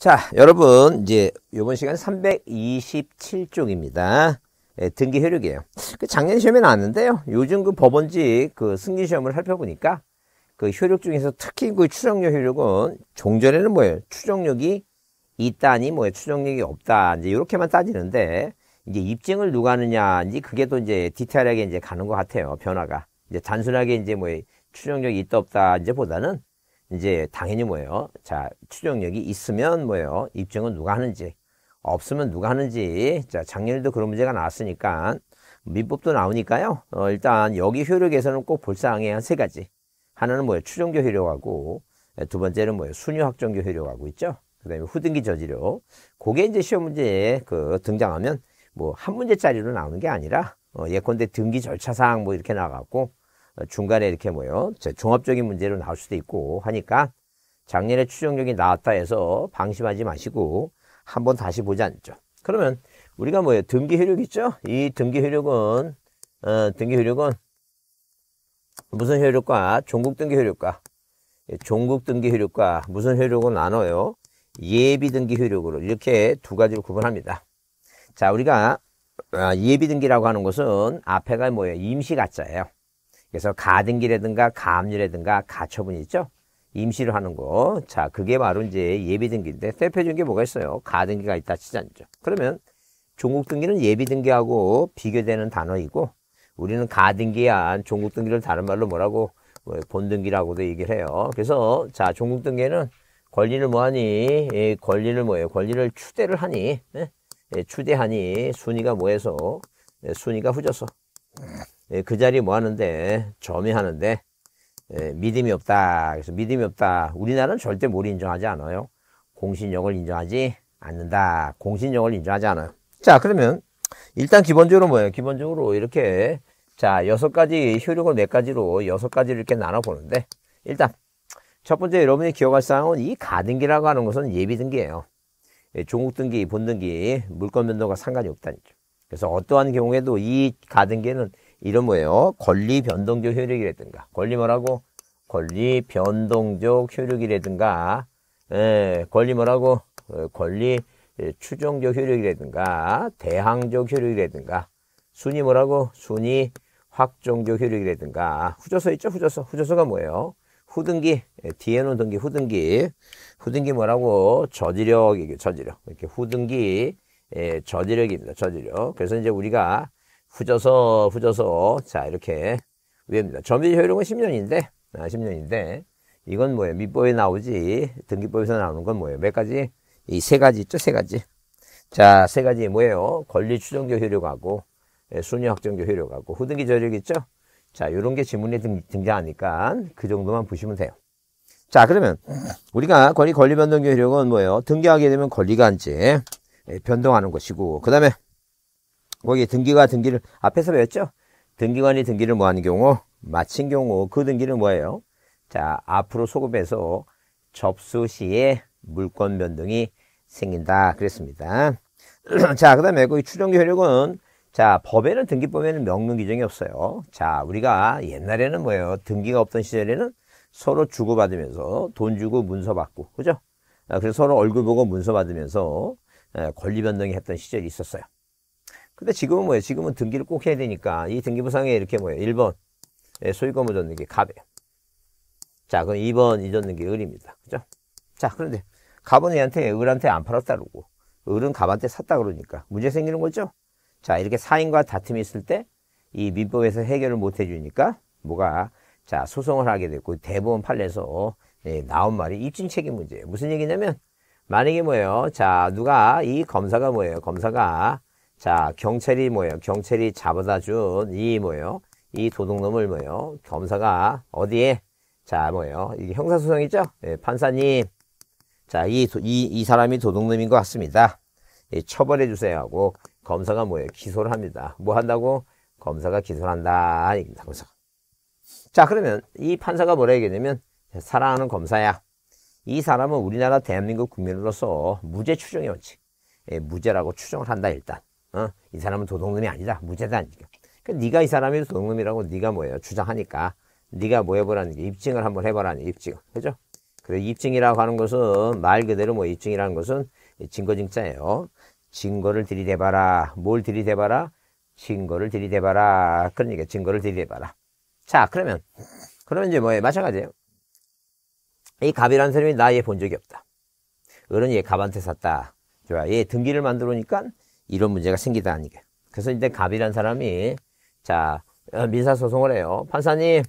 자, 여러분, 이제 요번 시간 327쪽입니다. 예, 등기 효력이에요. 그 작년 시험에 나왔는데요. 요즘 그 법원직 그 승진 시험을 살펴보니까 그 효력 중에서 특히 그 추정력 효력은 종전에는 뭐예요? 추정력이 있다니 뭐예요? 추정력이 없다. 이제 이렇게만 따지는데 이제 입증을 누가 하느냐 인지 그게 또 이제 디테일하게 이제 가는 것 같아요. 변화가. 이제 단순하게 이제 뭐 추정력이 있다 없다 이제 보다는 이제 당연히 뭐예요? 자, 추정력이 있으면 뭐예요? 입증은 누가 하는지, 없으면 누가 하는지. 자, 작년에도 그런 문제가 나왔으니까 민법도 나오니까요. 어, 일단 여기 효력에서는 꼭 볼 사항의 한세 가지. 하나는 뭐예요? 추정교 효력하고 예, 두 번째는 뭐예요? 순유 확정교 효력하고 있죠. 그다음에 후등기 저지료. 그게 이제 시험 문제에 그 등장하면 뭐 한 문제짜리로 나오는 게 아니라 어, 예컨대 등기 절차상 뭐 이렇게 나가고 어, 중간에 이렇게 뭐요 종합적인 문제로 나올 수도 있고 하니까 작년에 추정력이 나왔다 해서 방심하지 마시고 한번 다시 보지 않죠. 그러면 우리가 뭐예요? 등기 효력 있죠? 이 등기 효력은 어, 등기 효력은 무슨 효력과 종국 등기 효력과 예, 종국 등기 효력과 무슨 효력은 나눠요? 예비 등기 효력으로 이렇게 두 가지로 구분합니다. 자, 우리가 아, 예비 등기라고 하는 것은 앞에가 뭐예요? 임시 가짜예요. 그래서 가등기라든가 가압류라든가 가처분 있죠? 임시로 하는 거. 자, 그게 바로 이제 예비등기인데 대표적인 게 뭐가 있어요? 가등기가 있다 치지 않죠. 그러면 종국등기는 예비등기하고 비교되는 단어이고 우리는 가등기한 종국등기를 다른 말로 뭐라고 뭐 본등기라고도 얘기를 해요. 그래서 자 종국등기는 권리를 뭐하니 예, 권리를 뭐예요? 권리를 추대를 하니 예? 예, 추대하니 순위가 뭐해서 예, 순위가 후져서 예, 그 자리 뭐 하는데 점유하는데 예, 믿음이 없다. 그래서 믿음이 없다. 우리나라는 절대 뭘 인정하지 않아요. 공신력을 인정하지 않는다. 공신력을 인정하지 않아요. 자 그러면 일단 기본적으로 뭐예요? 기본적으로 이렇게 자 여섯 가지 효력을 몇 네 가지로 여섯 가지를 이렇게 나눠보는데 일단 첫 번째 여러분이 기억할 사항은 이 가등기라고 하는 것은 예비등기예요. 예, 종국등기, 본등기, 물건변도가 상관이 없다니죠. 그래서 어떠한 경우에도 이 가등기는 이런 뭐예요? 권리 변동적 효력이라든가 권리 뭐라고? 권리 변동적 효력이라든가 에, 예, 권리 뭐라고? 어, 권리 예, 추종적 효력이라든가 대항적 효력이라든가 순위 뭐라고? 순위 확정적 효력이라든가 후조서 있죠? 후조서. 후조서가 뭐예요? 후등기, 예, 뒤에 놓은 등기, 후등기. 후등기 뭐라고? 저지력이죠 저지력. 이렇게 후등기, 예, 저지력입니다. 저지력. 그래서 이제 우리가 후져서 후져서 자 이렇게 위입니다 점유 효력은 10년인데 아, 10년인데 이건 뭐예요? 밑법에 나오지 등기법에서 나오는 건 뭐예요? 몇 가지? 이 세 가지 있죠? 세 가지 자세 가지 뭐예요? 권리 추정적 효력하고 예, 순위 확정적 효력하고 후등기 저력 있죠? 자 이런 게 지문에 등, 등장하니까 그 정도만 보시면 돼요 자 그러면 우리가 권리 권리 변동적 효력은 뭐예요? 등기하게 되면 권리가 이제 예, 변동하는 것이고 그 다음에 거기 등기가 등기를 앞에서 배웠죠? 등기관이 등기를 뭐하는 경우 마친 경우 그 등기는 뭐예요? 자 앞으로 소급해서 접수 시에 물권 변동이 생긴다 그랬습니다. 자그 다음에 그 추정기 효력은 자 법에는 등기법에는 명문 규정이 없어요. 자 우리가 옛날에는 뭐예요? 등기가 없던 시절에는 서로 주고받으면서 돈 주고 문서 받고 그죠? 아, 그래서 서로 얼굴 보고 문서 받으면서 권리 변동이 했던 시절이 있었어요. 근데 지금은 뭐예요? 지금은 등기를 꼭 해야 되니까 이 등기부상에 이렇게 뭐예요? 1번 예, 소유권 이전 는게 갑에 자 그럼 2번 잊었는 게 을입니다. 그죠? 자 그런데 갑은 얘한테 을한테 안 팔았다 그러고 을은 갑한테 샀다 그러니까 문제 생기는 거죠? 자 이렇게 사인과 다툼이 있을 때 이 민법에서 해결을 못 해주니까 뭐가 자 소송을 하게 됐고 대법원 판례에서 예, 나온 말이 입증 책임 문제예요. 무슨 얘기냐면 만약에 뭐예요? 자 누가 이 검사가 뭐예요? 검사가 자, 경찰이 뭐예요? 경찰이 잡아다 준 이 뭐예요? 이 도둑놈을 뭐예요? 검사가 어디에? 자, 뭐예요? 이게 형사소송이죠? 예, 판사님. 자, 이, 이, 이 사람이 도둑놈인 것 같습니다. 예, 처벌해 주세요 하고 검사가 뭐예요? 기소를 합니다. 뭐 한다고? 검사가 기소를 한다. 이니다 검사가. 자, 그러면 이 판사가 뭐라 얘기냐면 사랑하는 검사야. 이 사람은 우리나라 대한민국 국민으로서 무죄 추정의 원칙. 예, 무죄라고 추정을 한다, 일단. 어? 이 사람은 도둑놈이 아니다. 무죄다니까. 그러니까 네가 이 사람이 도둑놈이라고 네가 뭐예요? 주장하니까 네가 뭐 해보라는 게 입증을 한번 해보라는게 입증. 그죠? 그래 서 입증이라고 하는 것은 말 그대로 뭐 입증이라는 것은 증거증자예요. 증거를 들이대봐라. 뭘 들이대봐라? 증거를 들이대봐라. 그러니까 증거를 들이대봐라. 자, 그러면 그러면 이제 뭐예요? 마찬가지예요. 이 갑이라는 사람이 나 얘본 적이 없다. 어른이 얘 갑한테 샀다. 좋아. 얘 등기를 만들어 오니까 이런 문제가 생기다는 게. 그래서 이제 갑이란 사람이 자 어, 민사 소송을 해요. 판사님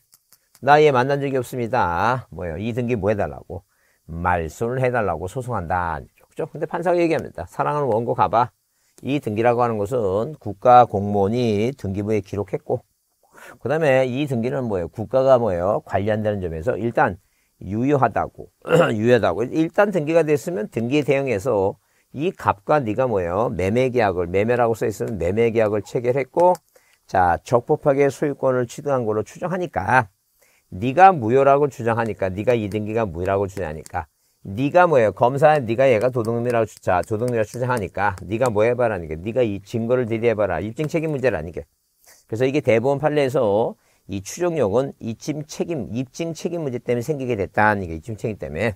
나얘 예 만난 적이 없습니다. 뭐예요? 이등기 뭐 해달라고 말소를 해달라고 소송한다. 그죠? 근데 판사가 얘기합니다. 사랑하는 원고 가봐. 이 등기라고 하는 것은 국가 공무원이 등기부에 기록했고, 그 다음에 이 등기는 뭐예요? 국가가 뭐예요? 관련되는 점에서 일단 유효하다고, 유효하다고. 일단 등기가 됐으면 등기에 대응해서 이 갑과 니가 뭐예요? 매매계약을 매매라고 써 있으면 매매계약을 체결했고 자 적법하게 소유권을 취득한 걸로 추정하니까 니가 무효라고 주장하니까 니가 이등기가 무효라고 주장하니까 니가 뭐예요? 검사에 니가 얘가 도둑놈이라고 주자 도둑놈이라고 주장하니까 니가뭐 해봐라 니까 네가 이 증거를 대리해봐라 입증 책임 문제라니게 그래서 이게 대법원 판례에서 이 추정력은 입증 책임 입증 책임 문제 때문에 생기게 됐다는 게 입증 책임 때문에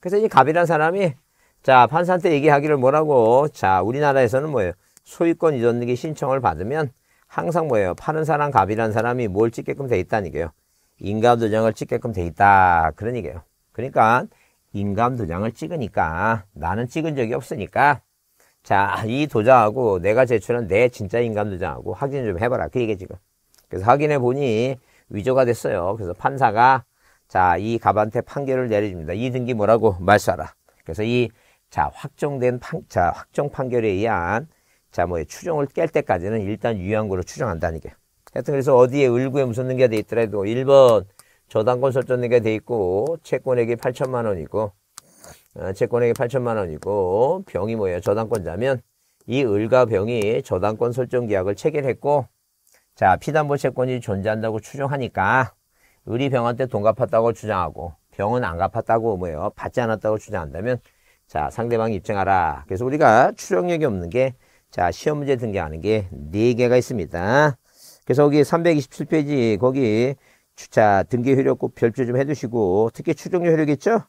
그래서 이 갑이라는 사람이 자, 판사한테 얘기하기를 뭐라고? 자, 우리나라에서는 뭐예요? 소유권 이전등기 신청을 받으면 항상 뭐예요? 파는 사람, 갑이라는 사람이 뭘 찍게끔 돼 있다는 얘기예요. 인감 도장을 찍게끔 돼 있다. 그런 얘기예요. 그러니까 인감 도장을 찍으니까 나는 찍은 적이 없으니까 자, 이 도장하고 내가 제출한 내 진짜 인감 도장하고 확인 좀 해봐라. 그 얘기 지금. 그래서 확인해 보니 위조가 됐어요. 그래서 판사가 자, 이 갑한테 판결을 내려줍니다. 이 등기 뭐라고 말소하라. 그래서 이 자, 확정된 판, 자, 확정 판결에 의한 자, 뭐 추정을 깰 때까지는 일단 유효한 로 추정한다는 게. 하여튼 그래서 어디에 을구에 무슨 능기가 돼 있더라도 1번 저당권 설정 능기가 돼 있고 채권액이 8천만 원이고 어, 채권액이 8천만 원이고 병이 뭐예요? 저당권자면 이 을과 병이 저당권 설정 계약을 체결했고 자, 피담보 채권이 존재한다고 추정하니까 을이 병한테 돈 갚았다고 주장하고 병은 안 갚았다고 뭐예요? 받지 않았다고 주장한다면 자, 상대방이 입증하라. 그래서 우리가 추정력이 없는 게, 자, 시험 문제 등기하는 게4개가 있습니다. 그래서 거기 327페이지, 거기, 자, 등기 효력 꼭 별표 좀 해두시고, 특히 추정력 효력 있죠?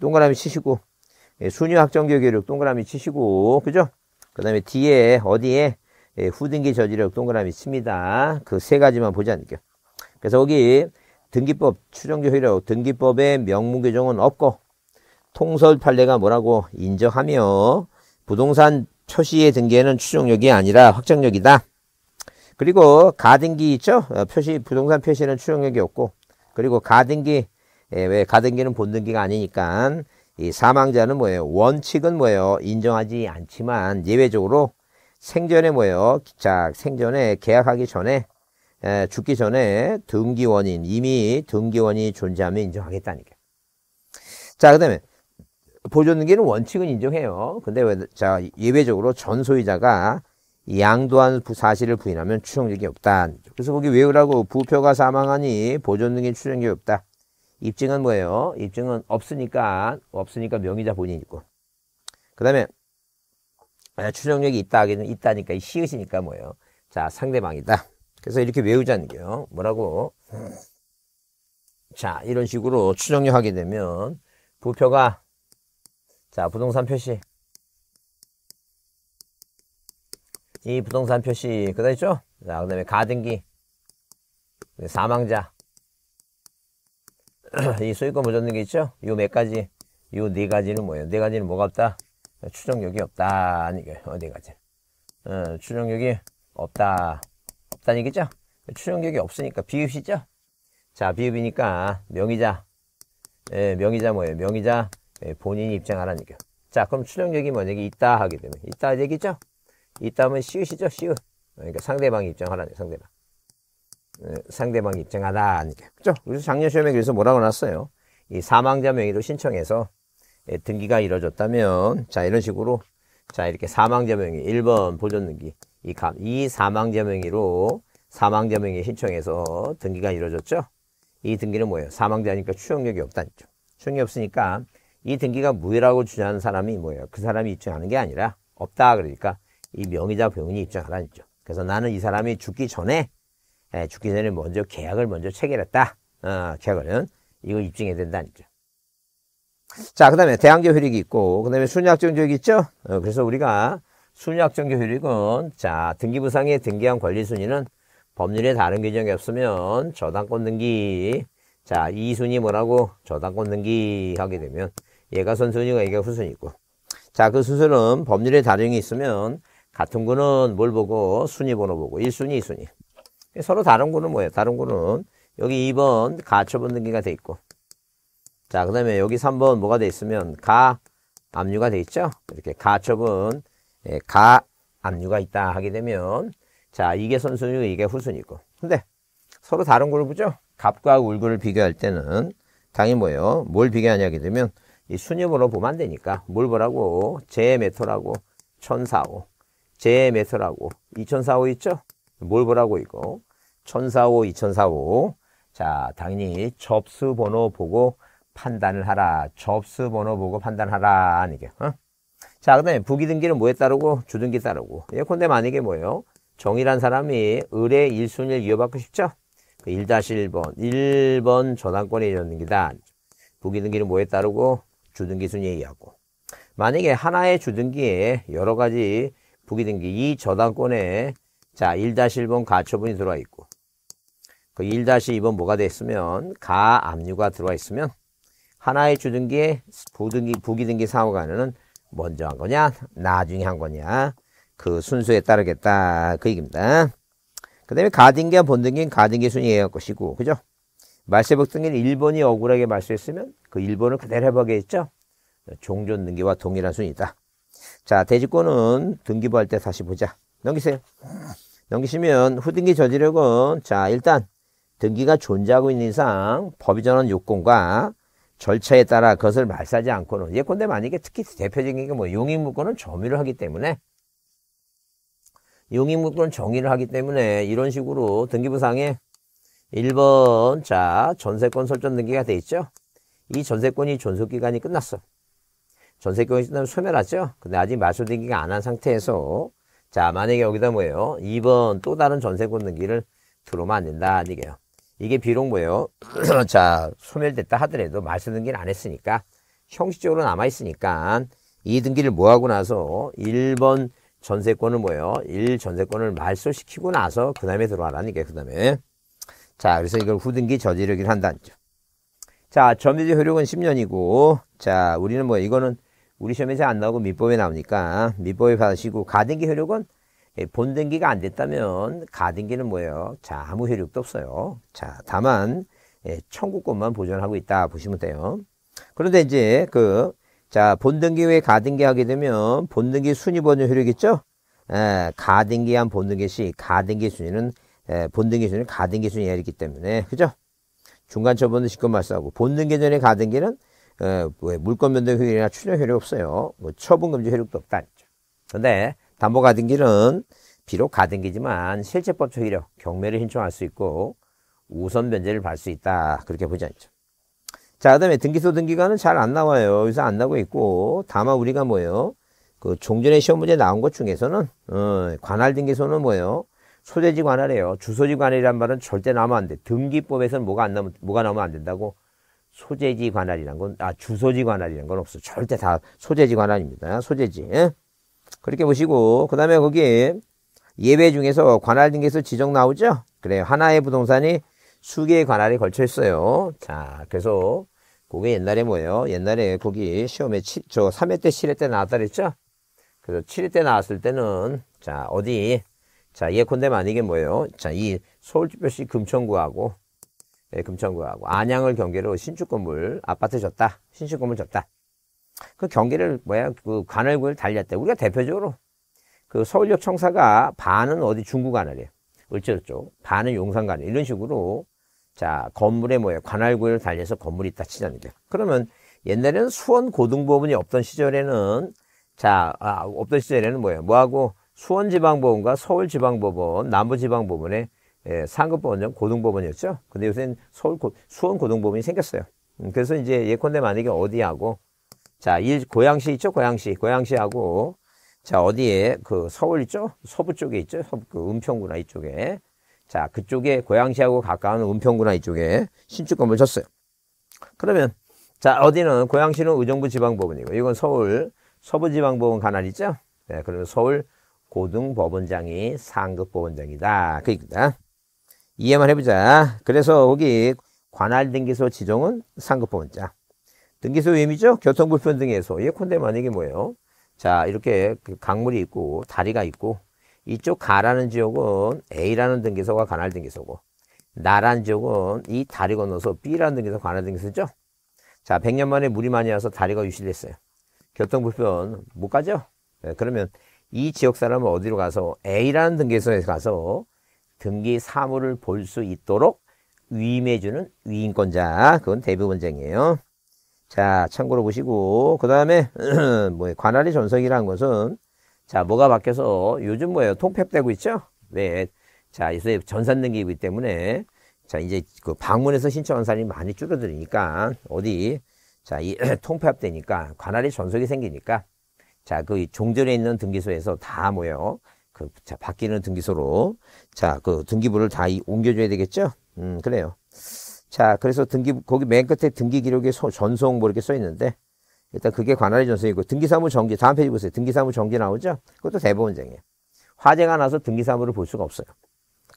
동그라미 치시고, 예, 순위 확정 교육 효력 동그라미 치시고, 그죠? 그 다음에 뒤에, 어디에, 예, 후등기 저지력 동그라미 칩니다. 그 세 가지만 보지 않을게요. 그래서 거기, 등기법, 추정교 효력, 등기법의 명문 규정은 없고, 통설 판례가 뭐라고 인정하며 부동산 표시의 등기에는 추종력이 아니라 확정력이다. 그리고 가등기 있죠? 어, 표시 부동산 표시는 추종력이 없고 그리고 가등기 예, 왜 가등기는 본등기가 아니니까 이 사망자는 뭐예요? 원칙은 뭐예요? 인정하지 않지만 예외적으로 생전에 뭐예요? 자 생전에 계약하기 전에 예, 죽기 전에 등기원인 이미 등기원이 존재하면 인정하겠다니까. 자 그다음에 보존등기는 원칙은 인정해요. 근데 왜, 자, 예외적으로 전 소유자가 양도한 사실을 부인하면 추정력이 없다. 그래서 거기 외우라고 부표가 사망하니 보존등기 추정력이 없다. 입증은 뭐예요? 입증은 없으니까 없으니까 명의자 본인이고. 그 다음에 아, 추정력이 있다 하기는 있다니까 이 시읒이니까 뭐예요? 자 상대방이다. 그래서 이렇게 외우자는 게요. 뭐라고? 자 이런 식으로 추정력 하게 되면 부표가 자, 부동산 표시. 이 부동산 표시 그다 있죠? 자, 그다음에 가등기. 네, 사망자. 이 소유권 보존등기 있죠? 이몇 가지. 이네 가지는 뭐예요? 네 가지는 뭐가 없다? 추정력이 없다. 아니, 그, 어, 네 가지. 어, 추정력이 없다. 없다는 얘기죠? 추정력이 없으니까 비읍이죠? 자, 비읍이니까 명의자. 예, 명의자 뭐예요? 명의자 예, 본인이 입장하라는 얘기요 자, 그럼 추정력이 만약에 있다 하게 되면 있다 얘기죠? 있다면 하시우시죠시우 그러니까 상대방이 입장하라는 거예 상대방. 예, 상대방이 입장하다 하는 얘기 그죠? 그래서 작년 시험에 그래서 뭐라고 놨어요? 이 사망자 명의로 신청해서 예, 등기가 이루어졌다면 자, 이런 식으로 자, 이렇게 사망자 명의 1번 보존 등기 이, 감, 이 사망자 명의로 사망자 명의 신청해서 등기가 이루어졌죠? 이 등기는 뭐예요? 사망자니까 추정력이 없다는 거죠. 추정이 없으니까 이 등기가 무효라고 주장하는 사람이 뭐예요? 그 사람이 입증하는 게 아니라 없다 그러니까 이 명의자 병우인이 입증하라는 죠 그래서 나는 이 사람이 죽기 전에 예, 죽기 전에 먼저 계약을 먼저 체결했다. 어, 계약은 이거 입증해야 된다는 거죠. 자, 그 다음에 대항교 효력이 있고, 그 다음에 순약정 효력이 있죠? 어, 그래서 우리가 순약정 교 효력은, 자, 등기부상의 등기한 권리순위는 법률에 다른 규정이 없으면 저당권 등기, 자, 이순위 뭐라고 저당권 등기 하게 되면 얘가 선순위가 이게 후순위고. 자, 그 순서는 법률의 다름이 있으면 같은 거는 뭘 보고 순위 번호 보고 1순위, 2순위. 서로 다른 거는 뭐예요? 다른 거는 여기 2번 가처분 등기가 돼 있고. 자, 그 다음에 여기 3번 뭐가 돼 있으면 가 압류가 돼 있죠? 이렇게 가처분 예, 가 압류가 있다 하게 되면 자, 이게 선순위고 이게 후순위고. 근데 서로 다른 걸 보죠? 갑과 울구을 비교할 때는 당연히 뭐예요? 뭘 비교하냐 하게 되면 이 수념으로 보면 안 되니까 뭘 보라고 제메토라고천사4제메토라고2 0 4호 있죠? 뭘 보라고 이거 천사4 5 2045자 당연히 접수 번호 보고 판단을 하라 접수 번호 보고 판단하라 아니게 어? 자그 다음에 부기등기는 뭐에 따르고 주등기 따르고 예컨대 만약에 뭐예요 정이란 사람이 을의 일순위를 이어받고 싶죠? 그 1-1번, 1번 저당권의 이런 등기단 부기등기는 뭐에 따르고 주등기 순위하고 만약에 하나의 주등기에 여러 가지 부기등기 이 저당권에 자 1-1번 가처분이 들어와 있고 그 1-2번 뭐가 됐으면 가압류가 들어와 있으면 하나의 주등기에 부등기 부기등기 상호간에는 먼저 한 거냐 나중에 한 거냐 그 순서에 따르겠다 그 얘기입니다. 그 다음에 가등기와 본등기는 가등기 순위에 할 것이고 그죠? 말세복등기 일본이 억울하게 말소했으면 그 일본을 그대로 해보게 했죠. 종전 등기와 동일한 순이다. 자, 대지권은 등기부할 때 다시 보자. 넘기세요. 넘기시면 후등기 저지력은 자, 일단 등기가 존재하고 있는 이상 법이 전한 요건과 절차에 따라 그것을 말살지 않고는 예컨대 만약에 특히 대표적인 게 뭐 용익물권은 점유를 하기 때문에 용익물권 은 정의를 하기 때문에 이런 식으로 등기부상에 1번 자 전세권 설정 등기가 돼 있죠. 이 전세권이 존속기간이 끝났어. 전세권이 끝나면 소멸하죠. 근데 아직 마술 등기가 안 한 상태에서 자 만약에 여기다 뭐예요. 2번 또 다른 전세권 등기를 들어오면 안 된다 이게요. 이게 비록 뭐예요. 자 소멸됐다 하더라도 마술 등기를 안 했으니까 형식적으로 남아있으니까 이 등기를 뭐하고 나서 1번 전세권을 뭐예요? 1전세권을 말소시키고 나서 그 다음에 들어와라는 게그 다음에 자, 그래서 이걸 후등기 저지르기를 한다는 점. 자, 점유지 효력은 10년이고, 자, 우리는 뭐, 이거는 우리 시험에 서안 나오고 민법에 나오니까, 민법에 받으시고, 가등기 효력은 예, 본등기가 안 됐다면, 가등기는 뭐예요? 자, 아무 효력도 없어요. 자, 다만, 청구권만 예, 보존하고 있다 보시면 돼요. 그런데 이제, 그, 자, 본등기 외에 가등기 하게 되면, 본등기 순위 번호 효력 있죠? 에, 예, 가등기한 본등기 시, 가등기 순위는 예, 본등 기준이 가등 기준이 아니기 때문에 그죠? 중간 처분은 직권 말소하고 본등 기준의 가등 기는 어, 물권 변동 효율이나 출력 효율이 없어요. 뭐 처분 금지 효력도 없다. 그런데 담보 가등기는 비록 가등기지만 실제법적 효력, 경매를 신청할 수 있고 우선 변제를 받을 수 있다. 그렇게 보지 않죠. 자, 그 다음에 등기소 등기관은잘 안 나와요. 여기서 안 나오고 있고 다만 우리가 뭐예요? 그 종전의 시험 문제 나온 것 중에서는 어, 관할 등기소는 뭐예요? 소재지관할이에요주소지 관할이란 말은 절대 나오면 안 돼. 등기법에서는 뭐가 안 나오면, 뭐가 나오면 안 된다고? 소재지 관할이란 건, 아, 주소지 관할이란 건 없어. 절대 다 소재지 관할입니다. 소재지. 예? 그렇게 보시고, 그 다음에 거기 예배 중에서 관할 등기에서 지정 나오죠? 그래요. 하나의 부동산이 수개의 관할에 걸쳐 있어요. 자, 그래서 그게 옛날에 뭐예요? 옛날에 거기 시험에 치, 저 3회 때 7회 때 나왔다 그랬죠? 그래서 7회 때 나왔을 때는 자, 어디 자, 예컨대 만약에 뭐예요? 자, 이 서울특별시 금천구하고 예, 금천구하고 안양을 경계로 신축 건물 아파트 졌다. 신축 건물 졌다. 그경계를 뭐야? 그 관할구를 달렸대. 우리가 대표적으로 그 서울역 청사가 반은 어디 중구 관할이에요. 을지로 쪽. 반은 용산 관할. 이런 식으로 자, 건물에 뭐야 관할구를 달려서 건물이 있다 치자는 게. 그러면 옛날에는 수원 고등부원이 없던 시절에는 자, 아, 없던 시절에는 뭐야 뭐하고 수원지방법원과 서울지방법원, 남부지방법원의 예, 상급법원장 고등법원이었죠. 근데 요새는 서울 수원 고등법원이 생겼어요. 음, 그래서 이제 예컨대 만약에 어디하고 자, 일, 고양시 있죠? 고양시. 고양시하고 자, 어디에 그 서울 있죠? 서부 쪽에 있죠? 서부 그 은평구나 이쪽에. 자, 그쪽에 고양시하고 가까운 은평구나 이쪽에 신축 건물 졌어요. 그러면 자, 어디는 고양시는 의정부 지방법원이고 이건 서울 서부지방법원 관할 있죠? 네, 그러면 서울 고등법원장이 상급법원장이다. 그니다 이해만 해보자. 그래서 거기 관할 등기소 지정은 상급법원장. 등기소 위임죠 교통불편 등의 해 예컨대 만약에 뭐예요? 자, 이렇게 그 강물이 있고 다리가 있고 이쪽 가라는 지역은 A라는 등기소가 관할 등기소고 나란 지역은 이 다리 건너서 B라는 등기소 관할 등기소죠? 자, 100년 만에 물이 많이 와서 다리가 유실됐어요. 교통불편 못 가죠? 네, 그러면 이 지역 사람은 어디로 가서 A라는 등기소에 가서 등기 사무를볼 수 있도록 위임해주는 위임권자. 그건 대부분쟁이에요. 자, 참고로 보시고, 그 다음에, 뭐, 관할의 전석이라는 것은, 자, 뭐가 바뀌어서, 요즘 뭐예요? 통폐합되고 있죠? 왜? 네. 자, 이제 전산등기이기 때문에, 자, 이제 그 방문해서 신청한 사람이 많이 줄어드니까, 어디, 자, 이 통폐합되니까, 관할의 전석이 생기니까, 자, 그 종전에 있는 등기소에서 다 모여 그 자, 바뀌는 등기소로 자, 그 등기부를 다 이, 옮겨줘야 되겠죠? 음, 그래요. 자, 그래서 등기 거기 맨 끝에 등기 기록에 소, 전송 뭐 이렇게 써 있는데 일단 그게 관할의 전송이고 등기사무 정지 다음 페이지 보세요. 등기사무 정지 나오죠? 그것도 대법원장이에요 화재가 나서 등기사무를 볼 수가 없어요.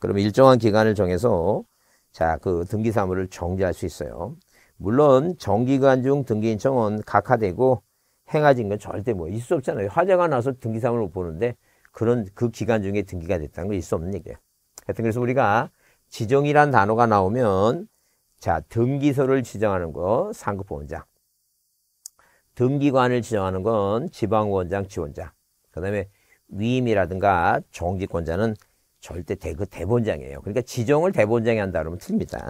그러면 일정한 기간을 정해서 자, 그 등기사무를 정지할 수 있어요. 물론 정기간중 등기인청은 각하되고 행하진 건 절대 뭐 있을 수 없잖아요. 화재가 나서 등기사항을 못 보는데 그런 그 기간 중에 등기가 됐다는 건 있을 수 없는 얘기예요. 하여튼 그래서 우리가 지정이란 단어가 나오면 자 등기소를 지정하는 거 상급 원장 등기관을 지정하는 건 지방원장, 지원장 그 다음에 위임이라든가 정직권자는 절대 대, 그 대본장이에요. 그러니까 지정을 대본장이 한다 그러면 틀립니다.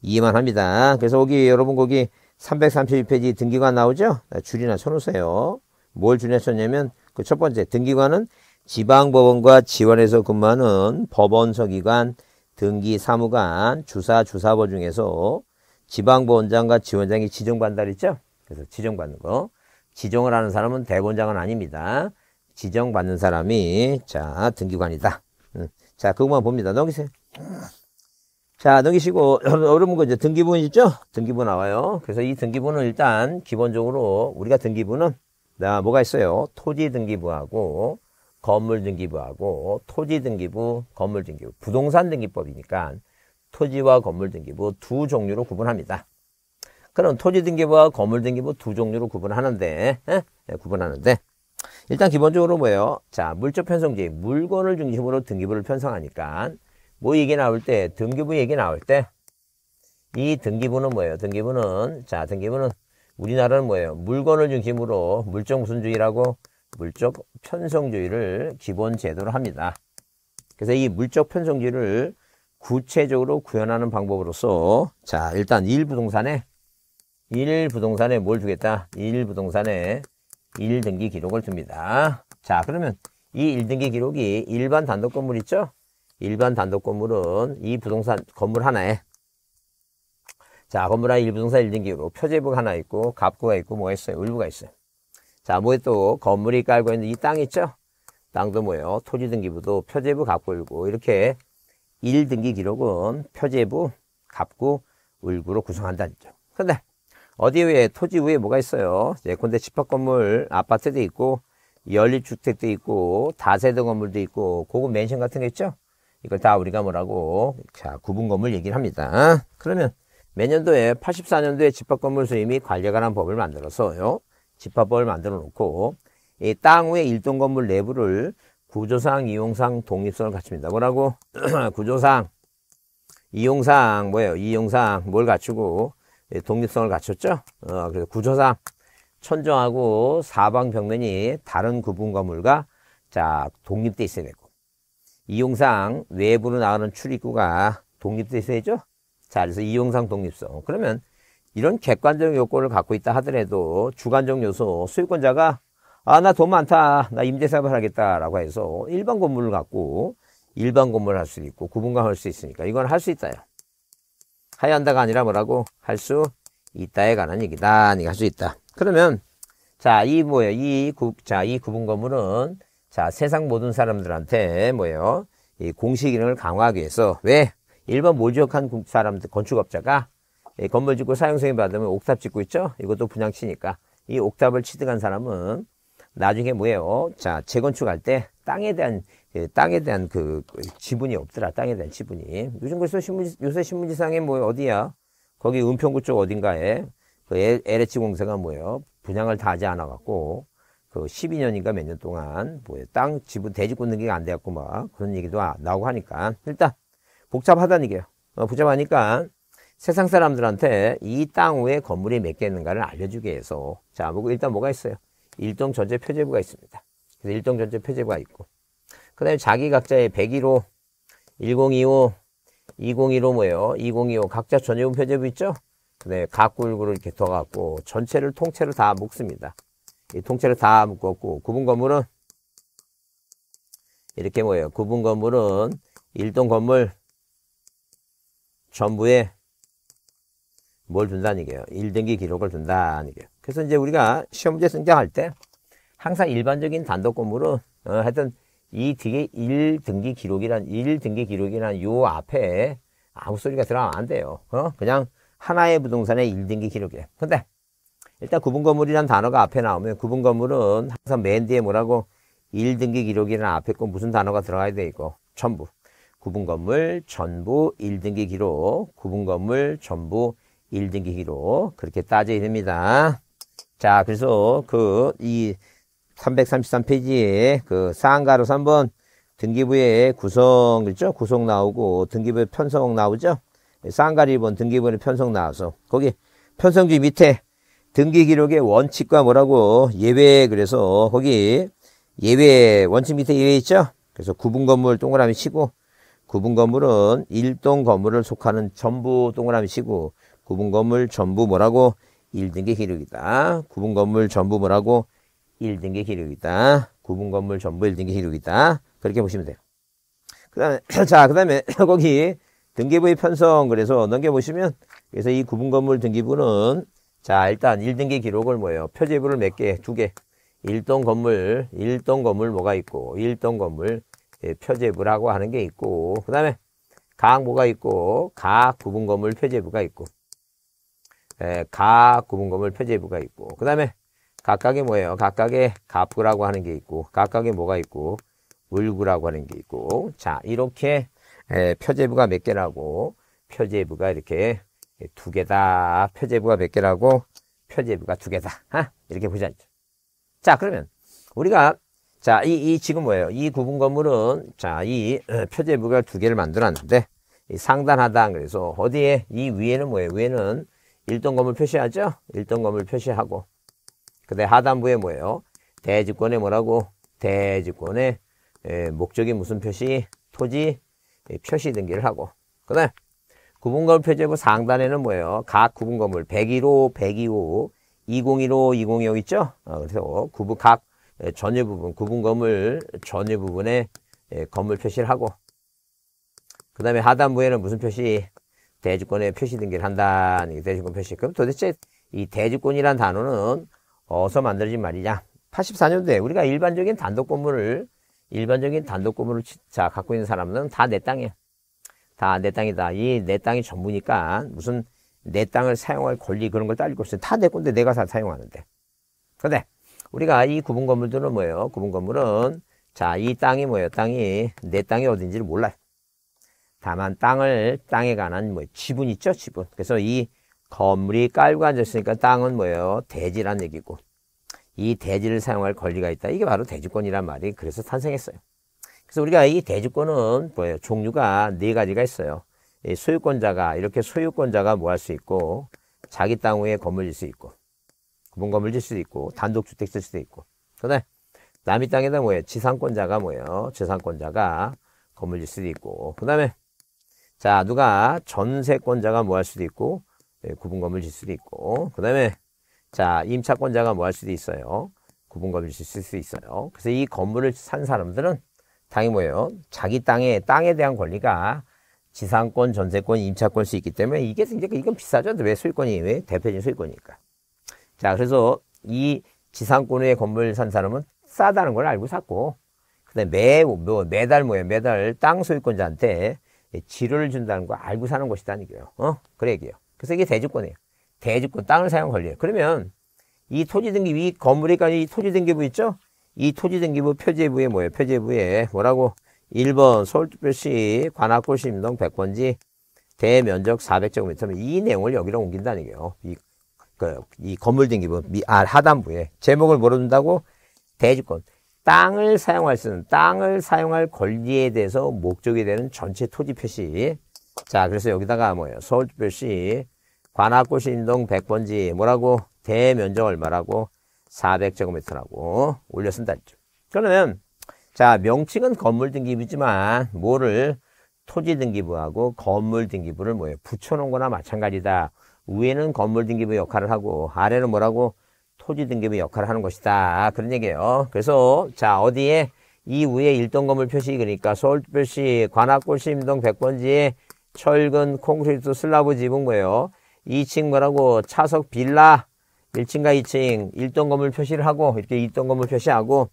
이해만 합니다. 그래서 거기 여러분 거기 332페이지 등기관 나오죠? 네, 줄이나 쳐놓으세요. 뭘 줄이나 쳤냐면 그 첫 번째 등기관은 지방법원과 지원에서 근무하는 법원서기관, 등기사무관, 주사, 주사법 중에서 지방보원장과 지원장이 지정받는다 있죠 그래서 지정받는 거. 지정을 하는 사람은 대본장은 아닙니다. 지정받는 사람이 자 등기관이다. 음, 자 그것만 봅니다. 넘기세요. 자, 넘기시고, 여러분, 거 이제 등기분 있죠? 등기분 나와요. 그래서 이 등기분은 일단 기본적으로 우리가 등기분은 나 뭐가 있어요? 토지 등기부하고 건물 등기부하고 토지 등기부, 건물 등기부, 부동산 등기법이니까 토지와 건물 등기부 두 종류로 구분합니다. 그럼 토지 등기부와 건물 등기부 두 종류로 구분하는데, 예? 네, 구분하는데 일단 기본적으로 뭐예요? 자, 물적 편성지 물건을 중심으로 등기부를 편성하니까 뭐 얘기 나올 때 등기부 얘기 나올 때 이 등기부는 뭐예요? 등기부는 자 등기부는 우리나라는 뭐예요? 물건을 중심으로 물적 우선주의라고 물적 편성주의를 기본 제도로 합니다. 그래서 이 물적 편성주의를 구체적으로 구현하는 방법으로서 자 일단 일부동산에 일부동산에 뭘 주겠다? 일부동산에 1등기 기록을 줍니다. 자 그러면 이1등기 기록이 일반 단독 건물 있죠? 일반 단독 건물은 이 부동산 건물 하나에 자 건물 하나 일부동산 1등기로 표제부가 하나 있고 갑구가 있고 뭐가 있어요? 을부가 있어요. 자 뭐에 또 건물이 깔고 있는 이 땅 있죠? 땅도 뭐예요? 토지등기부도 표제부 갑구 을고 이렇게 1등기 기록은 표제부 갑구 을구로 구성한다는 점. 근데 어디 위에 토지 위에 뭐가 있어요? 예컨대 집합 건물 아파트도 있고 연립주택도 있고 다세대 건물도 있고 고급 맨션 같은 게 있죠? 이걸 다 우리가 뭐라고 자 구분 건물 얘기를 합니다. 그러면 매년도에 84년도에 집합건물 수입 이 관리에 관한 법을 만들어서요. 집합법을 만들어 놓고 이땅 후에 일동 건물 내부를 구조상, 이용상, 독립성을 갖춥니다. 뭐라고? 구조상, 이용상, 뭐예요? 이용상, 뭘 갖추고 독립성을 갖췄죠? 어, 그래서 구조상, 천정하고 사방 벽면이 다른 구분 건물과 자 독립돼 있어야 되고 이용상 외부로 나오는 출입구가 독립돼 있어야죠. 자, 그래서 이용상 독립성. 그러면 이런 객관적 요건을 갖고 있다 하더라도 주관적 요소, 소유권자가 아, 나 돈 많다. 나 임대사업을 하겠다라고 해서 일반 건물을 갖고 일반 건물을 할 수 있고 구분감 할수 있으니까 이건 할 수 있다요. 하야 한다가 아니라 뭐라고 할 수 있다에 관한 얘기다. 네가 할 수 있다. 그러면 자, 이 뭐예요? 이 구, 자, 이 구분 건물은 자, 세상 모든 사람들한테 뭐예요? 이 공시 기능을 강화하기 위해서 왜? 일반 모지역한 사람들, 건축업자가 이 건물 짓고 사용성이 받으면 옥탑 짓고 있죠? 이것도 분양치니까. 이 옥탑을 취득한 사람은 나중에 뭐예요? 자, 재건축할 때 땅에 대한 그 땅에 대한 그 지분이 없더라. 땅에 대한 지분이. 요즘 그래서 신문 요새 신문지상에 뭐 어디야? 거기 은평구 쪽 어딘가에 그 LH 공사가 뭐예요? 분양을 다 하지 않아 갖고 그 12년인가 몇 년 동안 뭐땅 지분 대집 꽂는 게 안 돼갖고 막 그런 얘기도 아, 나오고 하니까 일단 복잡하다는얘기예요 어, 복잡하니까 세상 사람들한테 이 땅 위에 건물이 몇 개 있는가를 알려주기위 해서 자, 뭐 일단 뭐가 있어요? 일동 전체 표제부가 있습니다. 그래서 일동 전체 표제부가 있고 그다음에 자기 각자의 101호, 1025, 2015 뭐예요? 2025 각자 전용 표제부 있죠? 그 각구일구를 이렇게 둬갖고 전체를 통째로 다 묶습니다. 통째로 다 묶었고 구분 건물은 이렇게 뭐예요? 구분 건물은 1동 건물 전부에 뭘 준다는 얘기예요? 1등기 기록을 준다는 얘기예요. 그래서 이제 우리가 시험 문제 성장할때 항상 일반적인 단독 건물은 어, 하여튼 이 뒤에 1등기 기록이란 1등기 기록이란 요 앞에 아무 소리가 들어가면 안 돼요. 어? 그냥 하나의 부동산의 1등기 기록이에요. 근데 일단 구분 건물이란 단어가 앞에 나오면 구분 건물은 항상 맨 뒤에 뭐라고 1등기 기록이란 앞에 꼭 무슨 단어가 들어가야 되고 전부 구분 건물 전부 1등기 기록 구분 건물 전부 1등기 기록 그렇게 따져야 됩니다. 자 그래서 그 이 333페이지에 그 상가로 그 3번 등기부의 구성 있죠? 그렇죠? 구성 나오고 등기부의 편성 나오죠? 쌍가리 1번 등기부의 편성 나와서 거기 편성지 밑에 등기 기록의 원칙과 뭐라고 예외 그래서 거기 예외 원칙 밑에 예외 있죠? 그래서 구분 건물 동그라미 치고 구분 건물은 1동 건물을 속하는 전부 동그라미 치고 구분 건물 전부 뭐라고 1등기 기록이다. 구분 건물 전부 뭐라고 1등기 기록이다. 구분 건물 전부 1등기 기록이다. 그렇게 보시면 돼요. 그 다음에, 자, 그 다음에, 거기, 등기부의 편성, 그래서 넘겨보시면, 그래서 이 구분 건물 등기부는 자, 일단 1등기 기록을 뭐예요? 표제부를 몇 개? 두 개. 1동 건물, 1동 건물 뭐가 있고, 1동 건물 예, 표제부라고 하는 게 있고, 그 다음에 각 뭐가 있고, 각 구분 건물 표제부가 있고, 예, 각 구분 건물 표제부가 있고, 그 다음에 각각의 뭐예요? 각각의 가프라고 하는 게 있고, 각각의 뭐가 있고, 울구라고 하는 게 있고, 자, 이렇게 예, 표제부가 몇 개라고, 표제부가 이렇게 예, 두 개다. 표제부가 몇 개라고? 표제부가 두 개다. 아? 이렇게 보자. 자, 그러면 우리가 자, 이, 이 지금 뭐예요? 이 구분 건물은 자, 이 어, 표제부가 두 개를 만들어놨는데 이 상단 하단 그래서 어디에 이 위에는 뭐예요? 위에는 일동 건물 표시하죠? 일동 건물 표시하고 그다음 하단부에 뭐예요? 대지권에 뭐라고? 대지권에 에, 예, 목적이 무슨 표시? 토지 예, 표시 등기를 하고 그다음 구분건물 표제부 상단에는 뭐예요? 각 구분건물 101호, 102호, 2 0 1호2 0 2호 있죠? 아, 그래서 구분 각 전유 부분, 구분건물 전유 부분에 예, 건물 표시를 하고 그 다음에 하단부에는 무슨 표시? 대주권에 표시 등기를 한다. 대주권 표시. 그럼 도대체 이 대주권이란 단어는 어서 만들어진 말이냐? 84년도에 우리가 일반적인 단독 건물을 일반적인 단독 건물을 자 갖고 있는 사람은 다내땅이에요 다내 땅이다. 이 내 땅이 전부니까 무슨 내 땅을 사용할 권리 그런 걸 따질 거 없어요. 다 내 건데 내가 다 사용하는데. 그런데 우리가 이 구분 건물들은 뭐예요? 구분 건물은 자, 이 땅이 뭐예요? 땅이 내 땅이 어딘지를 몰라요. 다만 땅을 땅에 관한 뭐 지분 있죠, 지분. 그래서 이 건물이 깔고 앉았으니까 땅은 뭐예요? 대지란 얘기고 이 대지를 사용할 권리가 있다. 이게 바로 대지권이란 말이 그래서 탄생했어요. 그래서 우리가 이 대주권은 뭐예요? 종류가 네 가지가 있어요. 소유권자가 이렇게 소유권자가 뭐 할 수 있고 자기 땅 위에 건물 질 수 있고 구분 건물 질수 있고 단독 주택 쓸 수도 있고 그다음 에 남의 땅에다 뭐예요? 지상권자가 뭐예요? 지상권자가 건물 질 수도 있고 그다음에 자 누가 전세권자가 뭐 할 수도 있고 구분 예, 건물 질 수도 있고 그다음에 자 임차권자가 뭐 할 수도 있어요? 구분 건물 질수 있어요. 그래서 이 건물을 산 사람들은 땅이 뭐예요? 자기 땅에 땅에 대한 권리가 지상권, 전세권, 임차권 수 있기 때문에 이게 굉장히 이건 비싸죠. 왜 소유권이 왜 대표적인 소유권이니까. 자, 그래서 이 지상권의 건물 산 사람은 싸다는 걸 알고 샀고, 그다음매 뭐, 매달 뭐예요? 매달 땅 소유권자한테 지료를 준다는 거 알고 사는 것이다이얘예요 어, 그래 얘기요 그래서 이게 대주권이에요. 대주권 땅을 사용 권리예요. 그러면 이 토지 등기위 건물에 까이 토지 등기부 있죠? 이 토지등기부 표제부에 뭐예요? 표제부에 뭐라고? 1번 서울특별시 관악구시 임동 100번지 대면적 400제곱미터면 이 내용을 여기로 옮긴다는 게요. 이, 그, 이 건물 등기부 미, 아, 하단부에 제목을 뭐로 둔다고? 대주권. 땅을 사용할 수 있는 땅을 사용할 권리에 대해서 목적이 되는 전체 토지 표시. 자, 그래서 여기다가 뭐예요? 서울특별시 관악구시 인동 100번지 뭐라고? 대면적 얼마라고? 400제곱미터라고 올렸습니다. 그러면 자 명칭은 건물 등기부지만 뭐를 토지 등기부하고 건물 등기부를 뭐에요 붙여놓은 거나 마찬가지다. 위에는 건물 등기부 역할을 하고 아래는 뭐라고? 토지 등기부 역할을 하는 것이다. 그런 얘기예요. 그래서 자 어디에 이 위에 일동 건물 표시 그러니까 서울특별시 관악골시 임동 100번지에 철근 콘크리트 슬라브 지붕 뭐예요? 2층 뭐라고 차석 빌라 1층과 2층 1동 건물 표시를 하고 이렇게 일동 건물 표시하고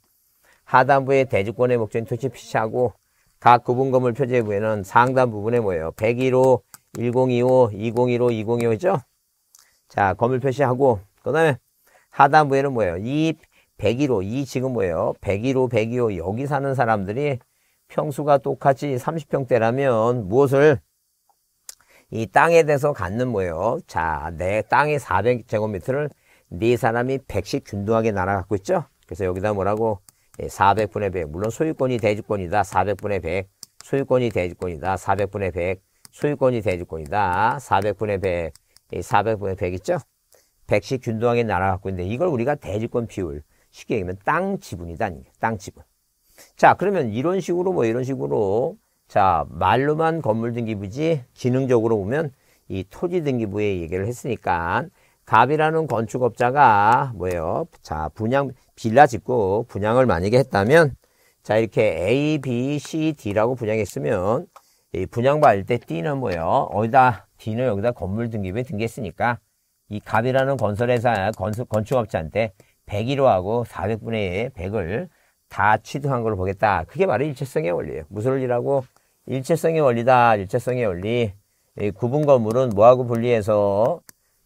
하단부에 대주권의 목적인 토지 표시하고 각 구분 건물 표제부에는 상단 부분에 뭐예요? 101호, 1025, 2015, 2025죠? 자, 건물 표시하고 그 다음에 하단부에는 뭐예요? 이 101호, 이 지금 뭐예요? 101호, 102호 여기 사는 사람들이 평수가 똑같이 30평대라면 무엇을 이 땅에 대해서 갖는 뭐예요? 자, 내 땅이 400제곱미터를 네 사람이 100씩 균등하게 날아갔고 있죠. 그래서 여기다 뭐라고 400분의 예, 100 물론 소유권이 대주권이다 400분의 100 소유권이 대주권이다 400분의 100 소유권이 대주권이다 400분의 100 400분의 100 있죠. 100씩 균등하게 날아갔고 있는데 이걸 우리가 대주권 비율 쉽게 얘기하면 땅 지분이다 아니에요. 땅 지분. 자 그러면 이런 식으로 뭐 이런 식으로 자 말로만 건물 등기부지 기능적으로 보면 이 토지 등기부의 얘기를 했으니까 갑이라는 건축업자가 뭐예요? 자, 분양, 빌라 짓고 분양을 만약에 했다면 자, 이렇게 A, B, C, D라고 분양했으면 이 분양 받을 때 D는 뭐예요? 어디다, D는 여기다 건물 등기부에 등기했으니까 이 갑이라는 건설회사, 건수, 건축업자한테 101호 하고 400분의 100을 다 취득한 걸로 보겠다. 그게 바로 일체성의 원리예요. 무슨 원리라고? 일체성의 원리다. 일체성의 원리. 이 구분 건물은 뭐하고 분리해서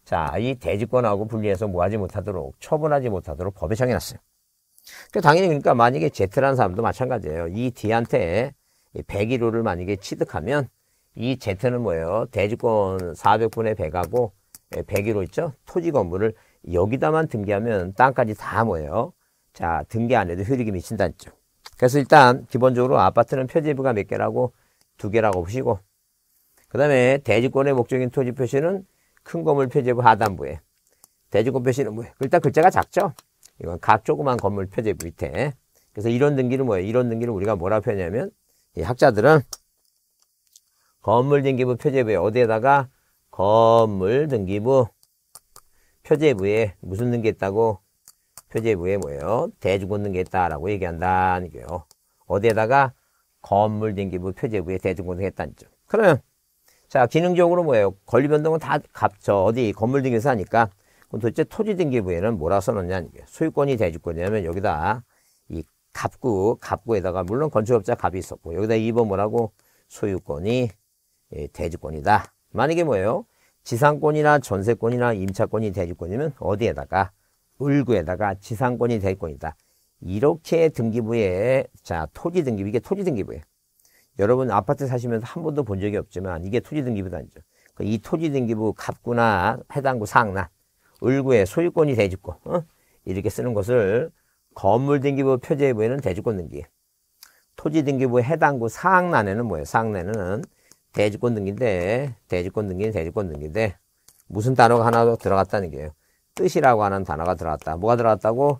자, 이 대지권하고 분리해서 뭐하지 못하도록 처분하지 못하도록 법에 정해놨어요. 그 당연히 그러니까 만약에 제트라는 사람도 마찬가지예요. 이 D한테 101호를 만약에 취득하면 이 제트는 뭐예요? 대지권 400분의 100하고 101호 예, 있죠? 토지 건물을 여기다만 등기하면 땅까지 다 뭐예요? 자, 등기 안 해도 효력이 미친다했죠 그래서 일단 기본적으로 아파트는 표지부가 몇 개라고 두 개라고 보시고 그 다음에 대지권의 목적인 토지 표시는 큰 건물 표제부 하단부에 대지권 표시는 뭐 일단 글자가 작죠. 이건 각 조그만 건물 표제부 밑에. 그래서 이런 등기는 뭐예요? 이런 등기를 우리가 뭐라 표현하냐면 이 학자들은 건물 등기부 표제부에 어디에다가 건물 등기부 표제부에 무슨 등기했다고 표제부에 뭐예요? 대주권 등기했다라고 얘기한다는 거예요. 어디에다가 건물 등기부 표제부에 대주권 등기했다는 거죠. 그러면 자, 기능적으로 뭐예요? 권리 변동은 다 갚죠. 어디? 건물 등에서 하니까. 그럼 도대체 토지 등기부에는 뭐라 서놓냐 소유권이 대주권이냐면 여기다 이 갑구, 갑구에다가 물론 건축업자 갑이 있었고 여기다 2번 뭐라고? 소유권이 예, 대주권이다. 만약에 뭐예요? 지상권이나 전세권이나 임차권이 대주권이면 어디에다가? 을구에다가 지상권이 대주권이다. 이렇게 등기부에 자 토지 등기부 이게 토지 등기부예요. 여러분 아파트 사시면서 한 번도 본 적이 없지만 이게 토지 등기부 단죠. 지이 그러니까 토지 등기부 갑구나 해당구 상나 을구의 소유권이 대주권 어? 이렇게 쓰는 것을 건물 등기부 표제부에는 대주권 등기 토지 등기부 해당구 상항란에는 뭐예요? 상항란는 대주권 등기인데 대주권 등기는 대주권 등기인데 무슨 단어가 하나 더 들어갔다는 게요 뜻이라고 하는 단어가 들어갔다 뭐가 들어갔다고?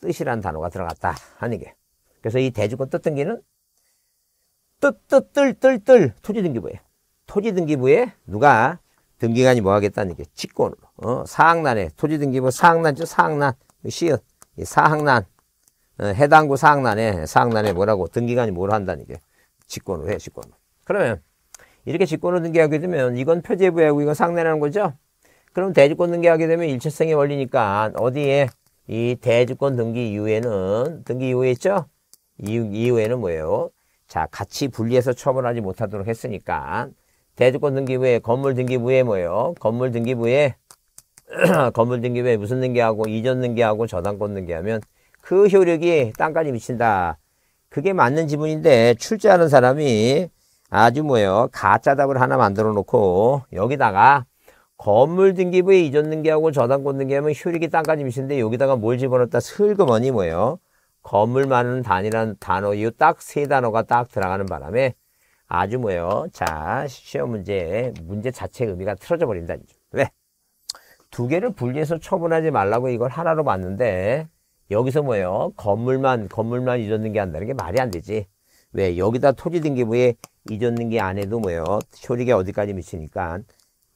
뜻이란 단어가 들어갔다 하는 게 그래서 이 대주권 뜻 등기는 뜨뜨뜰뜰뜰 토지등기부에 토지등기부에 누가 등기관이 뭐 하겠다는 게 직권으로 어, 사항란에 토지등기부 사항란죠 사항란 시은 사항란 어, 해당구 사항란에 사항란에 뭐라고 등기관이 뭘 한다는 게 직권으로 해 직권으로 그러면 이렇게 직권으로 등기하게 되면 이건 표제부하고 이건 상란이라는 거죠 그럼 대주권 등기하게 되면 일체성의 원리니까 어디에 이 대주권 등기 이후에는 등기 이후에 있죠? 이, 이후에는 뭐예요? 자, 같이 분리해서 처분하지 못하도록 했으니까 대주권 등기부에 건물 등기부에 뭐예요? 건물 등기부에 건물 등기부에 무슨 등기하고 이전 등기하고 저당권 등기하면 그 효력이 땅까지 미친다. 그게 맞는 지문인데 출제하는 사람이 아주 뭐예요? 가짜답을 하나 만들어 놓고 여기다가 건물 등기부에 이전 등기하고 저당권 등기하면 효력이 땅까지 미친데 여기다가 뭘 집어넣었다? 슬그머니 뭐예요? 건물 많은 단이라는 단어 이후 딱 세 단어가 딱 들어가는 바람에 아주 뭐예요. 자, 시험 문제, 문제 자체의 의미가 틀어져 버린다. 왜? 네. 두 개를 분리해서 처분하지 말라고 이걸 하나로 봤는데 여기서 뭐예요? 건물만, 건물만 이전등기 한다는 게 말이 안 되지. 왜? 여기다 토지등기부에 이전등기 안 해도 뭐예요? 효력이 어디까지 미치니까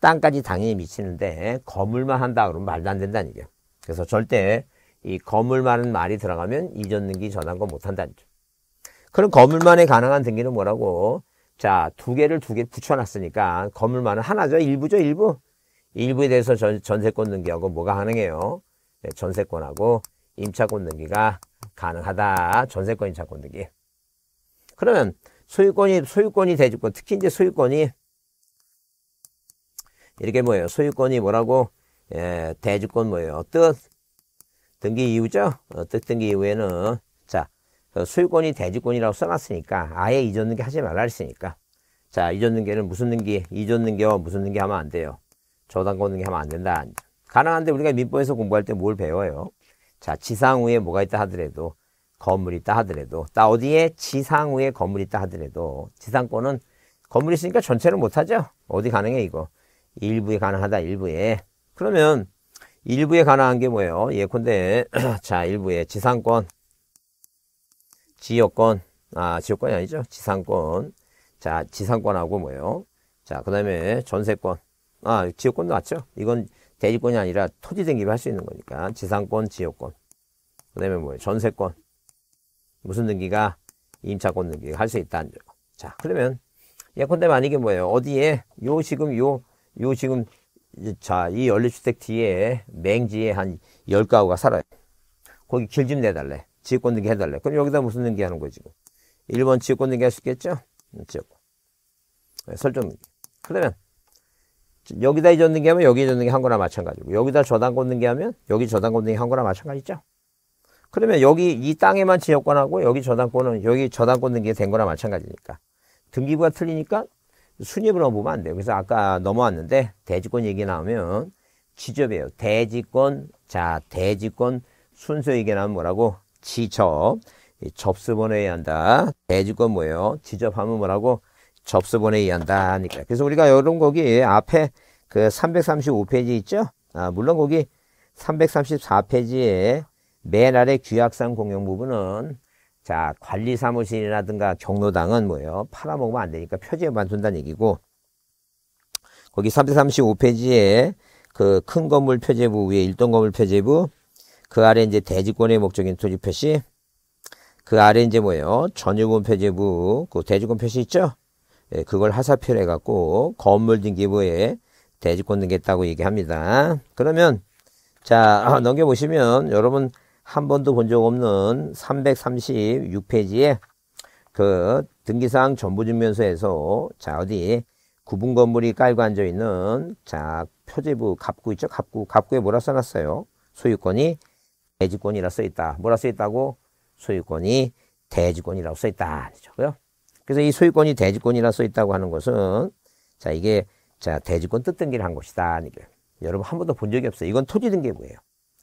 땅까지 당연히 미치는데 건물만 한다 그러면 말도 안 된다는 얘기예요 그래서 절대 이 거물만은 말이 들어가면 이전 등기 전환권 못한다는 점. 그럼 거물만에 가능한 등기는 뭐라고? 자, 두 개를 두 개 붙여놨으니까 거물만은 하나죠. 일부죠, 일부. 일부에 대해서 전, 전세권 등기하고 뭐가 가능해요? 네, 전세권하고 임차권 등기가 가능하다. 전세권, 임차권 등기. 그러면 소유권이 소유권이 대주권, 특히 이제 소유권이 이렇게 뭐예요? 소유권이 뭐라고? 예, 대주권 뭐예요? 뜻 등기 이후죠. 어, 등기 이후에는 자 소유권이 대지권이라고 써놨으니까 아예 이전 등기 하지 말라 했으니까 자 이전 등기는 무슨 등기 이전 등기와 무슨 등기 하면 안 돼요. 저당권 등기 하면 안 된다. 가능한데 우리가 민법에서 공부할 때 뭘 배워요? 자지상후에 뭐가 있다 하더라도 건물이 있다 하더라도 딱 어디에 지상후에 건물이 있다 하더라도 지상권은 건물이 있으니까 전체를 못하죠. 어디 가능해 이거. 일부에 가능하다 일부에. 그러면 일부에 관한 게 뭐예요? 예컨대, 자, 일부에 지상권, 지역권, 아, 지역권이 아니죠. 지상권. 자, 지상권하고 뭐예요? 자, 그 다음에 전세권. 아, 지역권도 맞죠? 이건 대지권이 아니라 토지 등기를 할 수 있는 거니까. 지상권, 지역권. 그 다음에 뭐예요? 전세권. 무슨 등기가? 임차권 등기 할수 있다는 거. 자, 그러면 예컨대 만약에 뭐예요? 어디에 요 지금 요, 요 지금 자, 이 연립주택 뒤에 맹지에 한 10가구가 살아요. 거기 길좀 내달래. 지권 역 등기 해달래. 그럼 여기다 무슨 등기 하는 거지? 1번 지권 역 등기 할 수 있겠죠? 음, 지권. 역 네, 설정 등기. 그러면 여기다 이전 등기하면 여기 이전 등기한 거나 마찬가지고 여기다 저당권 등기하면 여기 저당권 등기한 거나 마찬가지죠? 그러면 여기 이 땅에만 지역권하고 여기 저당권은 여기 저당권 등기된 거나 마찬가지니까 등기부가 틀리니까 순위로 보면 안 돼요. 그래서 아까 넘어왔는데 대지권 얘기 나오면 지접이에요. 대지권, 자, 대지권 순서 얘기 나오면 뭐라고? 지접. 접수 번호에의 한다. 대지권 뭐예요? 지접하면 뭐라고? 접수 번호에의 한다. 하 니까 그래서 우리가 이런 거기 앞에 그 335페이지 있죠? 아, 물론 거기 334페이지에 맨 아래 규약상 공용 부분은 자, 관리사무실이라든가 경로당은 뭐예요? 팔아먹으면 안 되니까 표지에만 둔다는 얘기고, 거기 335페이지에 그 큰 건물 표제부 위에 일동 건물 표제부, 그 아래 이제 대지권의 목적인 토지 표시, 그 아래 이제 뭐예요? 전유권 표제부, 그 대지권 표시 있죠? 예, 그걸 하사표를 해갖고, 건물 등기부에 대지권 등기했다고 얘기합니다. 그러면, 자, 넘겨보시면, 여러분, 한 번도 본 적 없는 336페이지에 그 등기사항 전부증명서에서 자 어디 구분 건물이 깔고 앉아 있는 자 표제부 갑구 있죠 갑구 갑구에 뭐라 써놨어요 소유권이 대지권이라 써 있다 뭐라 써 있다고 소유권이 대지권이라고 써 있다 그죠 그래서 이 소유권이 대지권이라 써 있다고 하는 것은 자 이게 자 대지권 뜻 등기를 한 것이다 이게 여러분 한 번도 본 적이 없어요 이건 토지 등기부예요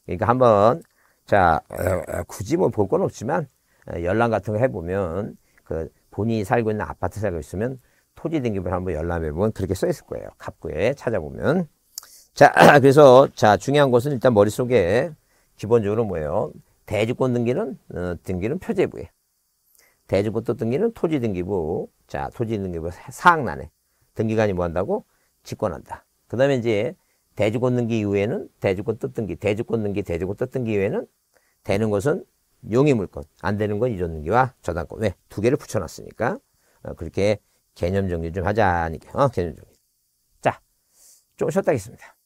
그러니까 한번 자, 어, 어, 굳이 뭐 볼 건 없지만 열람 같은 거 해보면 그 본인이 살고 있는 아파트 살고 있으면 토지 등기부를 한번 열람해보면 그렇게 써 있을 거예요. 갑구에 찾아보면. 자, 그래서 자 중요한 것은 일단 머릿속에 기본적으로 뭐예요? 대주권 등기는 어, 등기는 표제부에 대주권터 등기는 토지 등기부 자 토지 등기부 사항란에 등기관이 뭐 한다고? 직권한다. 그 다음에 이제 대주권 등기 이후에는 대주권 떴던 기 대주권 등기, 대주권 떴던 기 이후에는 되는 것은 용의물건안 되는 건 이전등기와 저당권. 왜? 네, 두 개를 붙여놨으니까. 어, 그렇게 개념 정리 좀 하자니까. 어, 개념 정리. 자, 좀 쉬었다 하겠습니다.